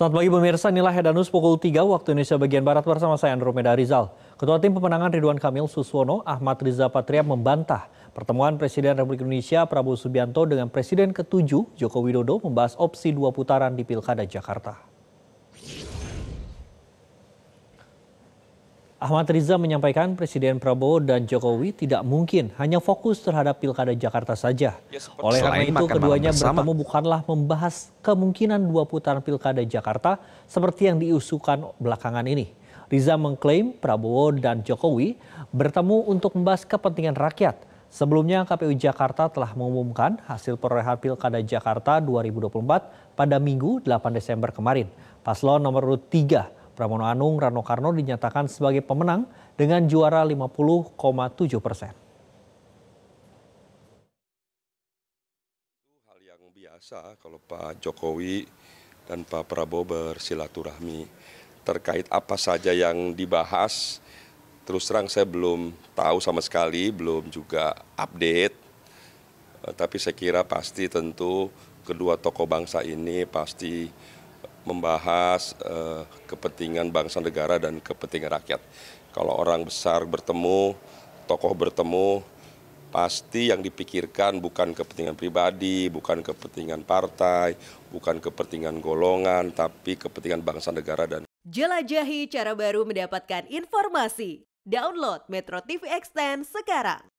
Selamat pagi pemirsa, inilah Hedanus pukul 3 waktu Indonesia bagian Barat bersama saya Andromeda Rizal. Ketua Tim Pemenangan Ridwan Kamil Suswono, Ahmad Riza Patria membantah pertemuan Presiden Republik Indonesia Prabowo Subianto dengan Presiden ke-7 Joko Widodo membahas opsi dua putaran di Pilkada Jakarta. Ahmad Riza menyampaikan Presiden Prabowo dan Jokowi tidak mungkin hanya fokus terhadap Pilkada Jakarta saja. Ya, Oleh karena itu keduanya bertemu bukanlah membahas kemungkinan dua putaran Pilkada Jakarta seperti yang diusulkan belakangan ini. Riza mengklaim Prabowo dan Jokowi bertemu untuk membahas kepentingan rakyat. Sebelumnya KPU Jakarta telah mengumumkan hasil perolehan Pilkada Jakarta 2024 pada Minggu 8 Desember kemarin. Paslon nomor 3 Pramono Anung Rano Karno dinyatakan sebagai pemenang dengan juara 50,7 persen. Hal yang biasa kalau Pak Jokowi dan Pak Prabowo bersilaturahmi terkait apa saja yang dibahas. Terus terang saya belum tahu sama sekali, belum juga update. Eh, tapi saya kira pasti tentu kedua tokoh bangsa ini pasti membahas eh, kepentingan bangsa negara dan kepentingan rakyat. Kalau orang besar bertemu, tokoh bertemu, pasti yang dipikirkan bukan kepentingan pribadi, bukan kepentingan partai, bukan kepentingan golongan, tapi kepentingan bangsa negara dan Jelajahi cara baru mendapatkan informasi. Download Metro TV Extend sekarang.